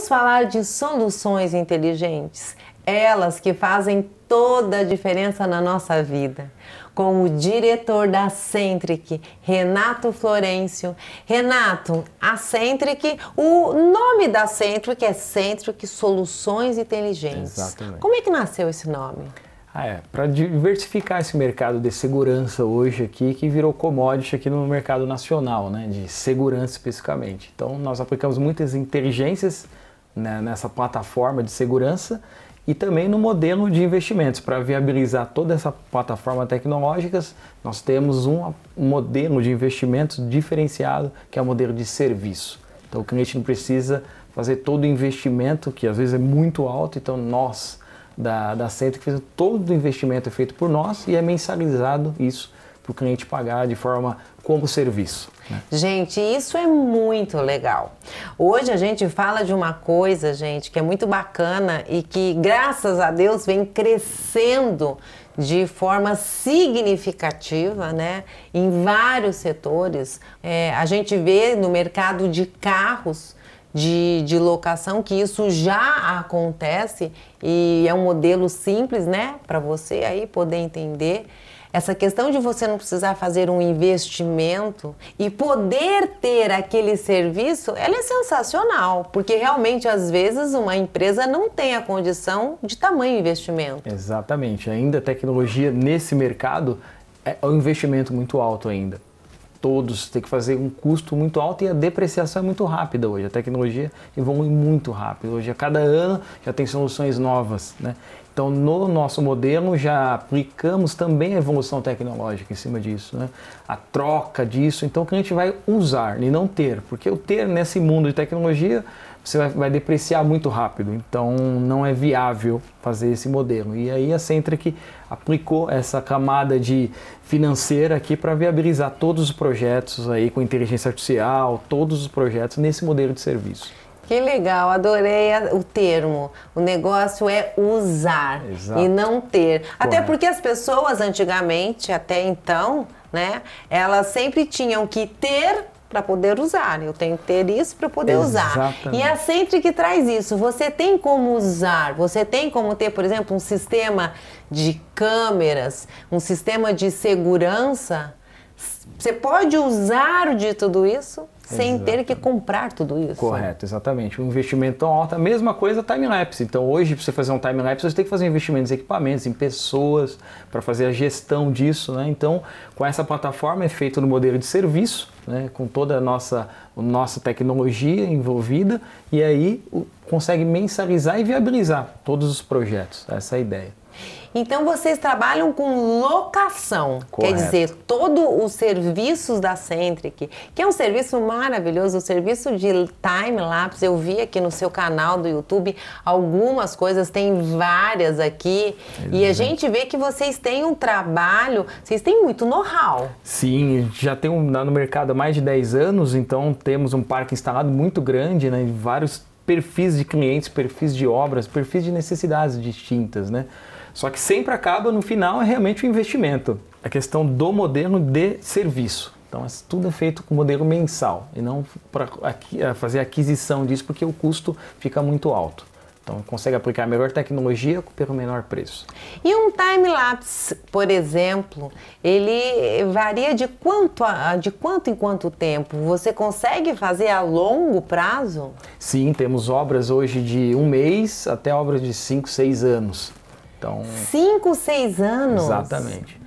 Vamos falar de soluções inteligentes, elas que fazem toda a diferença na nossa vida. Com o diretor da Centric, Renato Florencio. Renato, a Centric, o nome da Centric é Centric Soluções Inteligentes. Exatamente. Como é que nasceu esse nome? Ah, é. Para diversificar esse mercado de segurança hoje aqui, que virou commodity aqui no mercado nacional, né? De segurança especificamente. Então, nós aplicamos muitas inteligências né, nessa plataforma de segurança e também no modelo de investimentos. Para viabilizar toda essa plataforma tecnológica, nós temos um modelo de investimentos diferenciado, que é o modelo de serviço. Então o cliente não precisa fazer todo o investimento, que às vezes é muito alto, então nós da, da Centro que fizemos todo o investimento é feito por nós e é mensalizado isso para o cliente pagar de forma como serviço. Né? Gente, isso é muito legal. Hoje a gente fala de uma coisa, gente, que é muito bacana e que, graças a Deus, vem crescendo de forma significativa, né? Em vários setores. É, a gente vê no mercado de carros. De, de, locação, que isso já acontece e é um modelo simples, né, para você aí poder entender. Essa questão de você não precisar fazer um investimento e poder ter aquele serviço, ela é sensacional, porque realmente às vezes uma empresa não tem a condição de tamanho investimento. Exatamente. Ainda tecnologia nesse mercado é um investimento muito alto ainda todos, tem que fazer um custo muito alto e a depreciação é muito rápida hoje. A tecnologia evolui muito rápido. Hoje, a cada ano, já tem soluções novas. Né? Então, no nosso modelo, já aplicamos também a evolução tecnológica em cima disso, né? a troca disso. Então, o cliente vai usar e não ter, porque o ter nesse mundo de tecnologia você vai, depreciar muito rápido. Então não é viável fazer esse modelo. E aí a Centric aplicou essa camada de financeira aqui para viabilizar todos os projetos aí com inteligência artificial, todos os projetos nesse modelo de serviço. Que legal, adorei o termo. O negócio é usar Exato. e não ter. Correto. Até porque as pessoas antigamente, até então, né, elas sempre tinham que ter para poder usar. Né? Eu tenho que ter isso para poder Exatamente. usar. E é a que traz isso. Você tem como usar, você tem como ter, por exemplo, um sistema de câmeras, um sistema de segurança. Você pode usar de tudo isso sem Exato. ter que comprar tudo isso. Correto, exatamente. Um investimento tão alto, a mesma coisa time-lapse. Então hoje, para você fazer um time-lapse, você tem que fazer investimentos em equipamentos, em pessoas, para fazer a gestão disso. Né? Então, com essa plataforma é feito no modelo de serviço, né? com toda a nossa, a nossa tecnologia envolvida, e aí consegue mensalizar e viabilizar todos os projetos. Essa é a ideia. Então vocês trabalham com locação, Correto. quer dizer, todos os serviços da Centric, que é um serviço maravilhoso maravilhoso. O serviço de time-lapse, eu vi aqui no seu canal do YouTube algumas coisas, tem várias aqui. E a gente vê que vocês têm um trabalho, vocês têm muito know-how. Sim, já tem um, tá no mercado há mais de 10 anos, então temos um parque instalado muito grande, né? Vários perfis de clientes, perfis de obras, perfis de necessidades distintas, né? Só que sempre acaba no final é realmente o investimento, a questão do modelo de serviço. Então, é tudo é feito com modelo mensal e não para é, fazer aquisição disso porque o custo fica muito alto. Então, consegue aplicar a melhor tecnologia pelo menor preço. E um time-lapse, por exemplo, ele varia de quanto, a, de quanto em quanto tempo? Você consegue fazer a longo prazo? Sim, temos obras hoje de um mês até obras de 5, 6 anos. Então, 5, 6 anos? Exatamente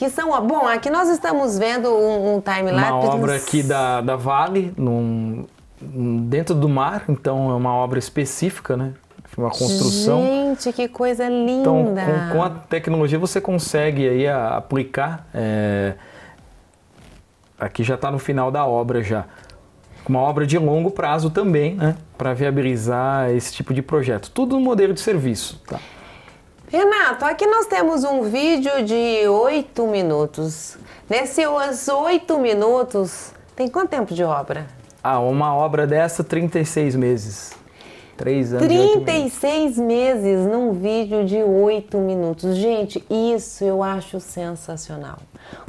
que são, bom, aqui nós estamos vendo um, um time lapse. Uma obra aqui da, da Vale, num, dentro do mar, então é uma obra específica, né? Uma construção. Gente, que coisa linda! Então, com, com a tecnologia você consegue aí a, aplicar. É... Aqui já está no final da obra já. Uma obra de longo prazo também, né? Para viabilizar esse tipo de projeto. Tudo no modelo de serviço, tá? Renato, aqui nós temos um vídeo de oito minutos. Nesses oito minutos, tem quanto tempo de obra? Ah, uma obra dessa, 36 meses. Três anos 36 meses num vídeo de oito minutos. Gente, isso eu acho sensacional.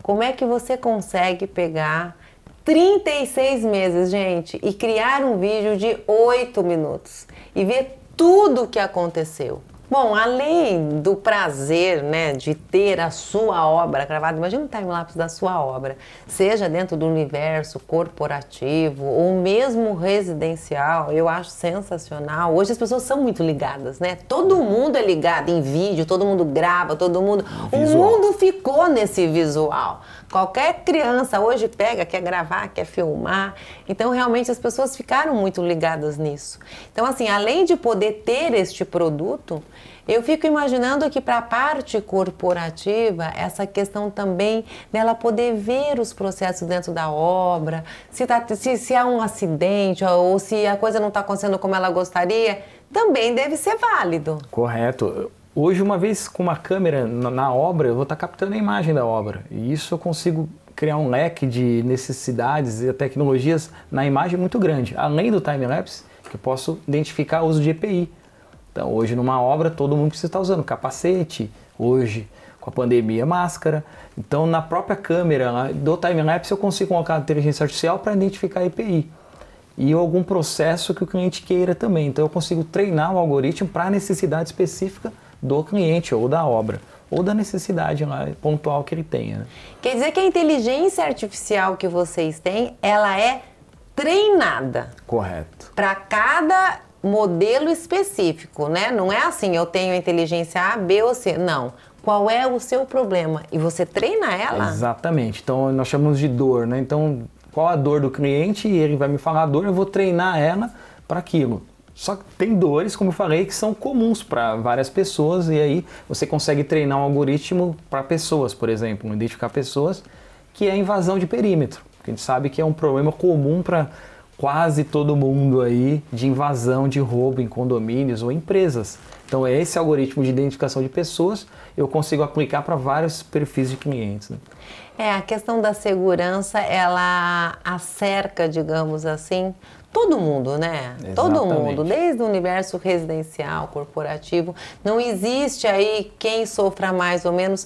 Como é que você consegue pegar 36 meses, gente, e criar um vídeo de oito minutos e ver tudo o que aconteceu? Bom, além do prazer né, de ter a sua obra gravada, imagina um time-lapse da sua obra, seja dentro do universo corporativo ou mesmo residencial, eu acho sensacional. Hoje as pessoas são muito ligadas, né? Todo mundo é ligado em vídeo, todo mundo grava, todo mundo. Visual. O mundo ficou nesse visual. Qualquer criança hoje pega, quer gravar, quer filmar. Então, realmente, as pessoas ficaram muito ligadas nisso. Então, assim, além de poder ter este produto, eu fico imaginando que para a parte corporativa, essa questão também dela poder ver os processos dentro da obra, se, tá, se, se há um acidente ou se a coisa não está acontecendo como ela gostaria, também deve ser válido. Correto. Hoje, uma vez com uma câmera na, obra, eu vou estar tá captando a imagem da obra. E isso eu consigo criar um leque de necessidades e tecnologias na imagem muito grande. Além do time-lapse, que eu posso identificar o uso de EPI. Então, hoje, numa obra, todo mundo precisa estar tá usando capacete. Hoje, com a pandemia, máscara. Então, na própria câmera do time-lapse, eu consigo colocar a inteligência artificial para identificar EPI e algum processo que o cliente queira também. Então eu consigo treinar o algoritmo para a necessidade específica do cliente ou da obra ou da necessidade lá, pontual que ele tenha. Né? Quer dizer que a inteligência artificial que vocês têm, ela é treinada. Correto. Para cada modelo específico, né? Não é assim, eu tenho inteligência A, B ou C. Não. Qual é o seu problema? E você treina ela? Exatamente. Então nós chamamos de dor, né? Então, qual a dor do cliente? E ele vai me falar a dor, eu vou treinar ela para aquilo. Só que tem dores, como eu falei, que são comuns para várias pessoas e aí você consegue treinar um algoritmo para pessoas, por exemplo, identificar pessoas, que é a invasão de perímetro. A gente sabe que é um problema comum para quase todo mundo aí de invasão, de roubo em condomínios ou empresas. Então é esse algoritmo de identificação de pessoas eu consigo aplicar para vários perfis de clientes. Né? É, a questão da segurança, ela acerca, digamos assim, todo mundo, né? Exatamente. Todo mundo, desde o universo residencial, corporativo. Não existe aí quem sofra mais ou menos.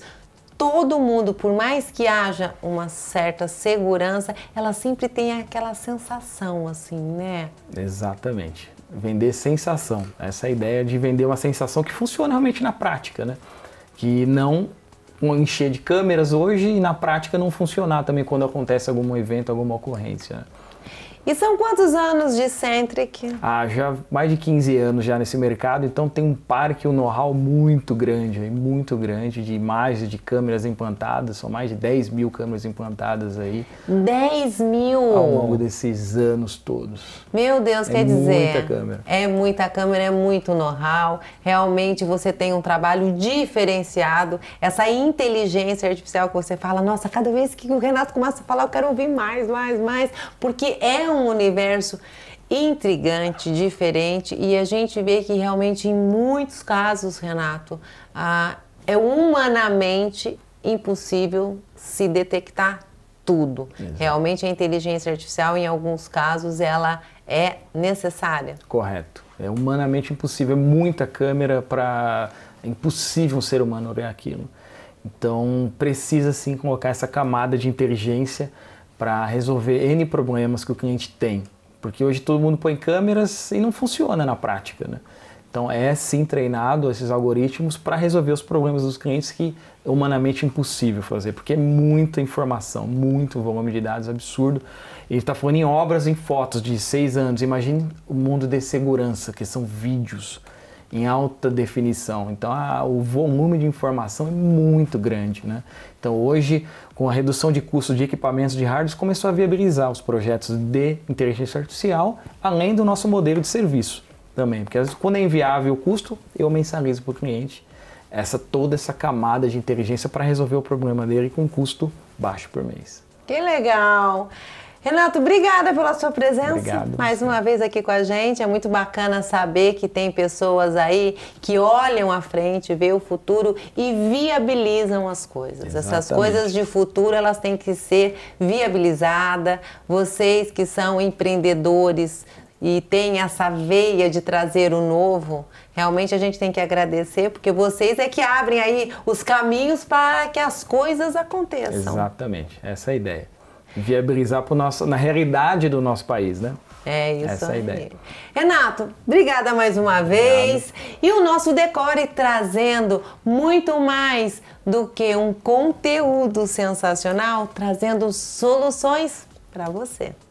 Todo mundo, por mais que haja uma certa segurança, ela sempre tem aquela sensação, assim, né? Exatamente. Vender sensação. Essa é ideia de vender uma sensação que funciona realmente na prática, né? que não encher de câmeras hoje e na prática não funcionar também quando acontece algum evento, alguma ocorrência. Né? E são quantos anos de Centric? Ah, já mais de 15 anos já nesse mercado, então tem um parque, um know-how muito grande, muito grande de imagens, de câmeras implantadas, são mais de 10 mil câmeras implantadas aí. 10 mil? Ao longo desses anos todos. Meu Deus, é quer dizer... É muita câmera. É muita câmera, é muito know-how, realmente você tem um trabalho diferenciado, essa inteligência artificial que você fala, nossa, cada vez que o Renato começa a falar, eu quero ouvir mais, mais, mais, porque é um um universo intrigante, diferente, e a gente vê que realmente em muitos casos, Renato, ah, é humanamente impossível se detectar tudo. Exato. Realmente a inteligência artificial, em alguns casos, ela é necessária. Correto. É humanamente impossível, é muita câmera para. É impossível um ser humano olhar aquilo. Então precisa sim colocar essa camada de inteligência para resolver N problemas que o cliente tem. Porque hoje todo mundo põe câmeras e não funciona na prática. Né? Então é sim treinado esses algoritmos para resolver os problemas dos clientes que é humanamente impossível fazer, porque é muita informação, muito volume de dados absurdo. Ele está falando em obras, em fotos de seis anos. Imagine o mundo de segurança, que são vídeos em alta definição. Então a, o volume de informação é muito grande. Né? Então hoje, com a redução de custos de equipamentos de hardware, começou a viabilizar os projetos de inteligência artificial, além do nosso modelo de serviço também. Porque às vezes, quando é inviável o custo, eu mensalizo para o cliente essa toda essa camada de inteligência para resolver o problema dele com um custo baixo por mês. Que legal! Renato, obrigada pela sua presença Obrigado, mais uma vez aqui com a gente. É muito bacana saber que tem pessoas aí que olham à frente, vê o futuro e viabilizam as coisas. Exatamente. Essas coisas de futuro, elas têm que ser viabilizadas. Vocês que são empreendedores, e têm essa veia de trazer o novo, realmente a gente tem que agradecer, porque vocês é que abrem aí os caminhos para que as coisas aconteçam. Exatamente, essa é a ideia viabilizar pro nosso, na realidade do nosso país, né? É isso Essa é aí. ideia. Renato, obrigada mais uma vez. Obrigado. E o nosso Decore trazendo muito mais do que um conteúdo sensacional, trazendo soluções para você.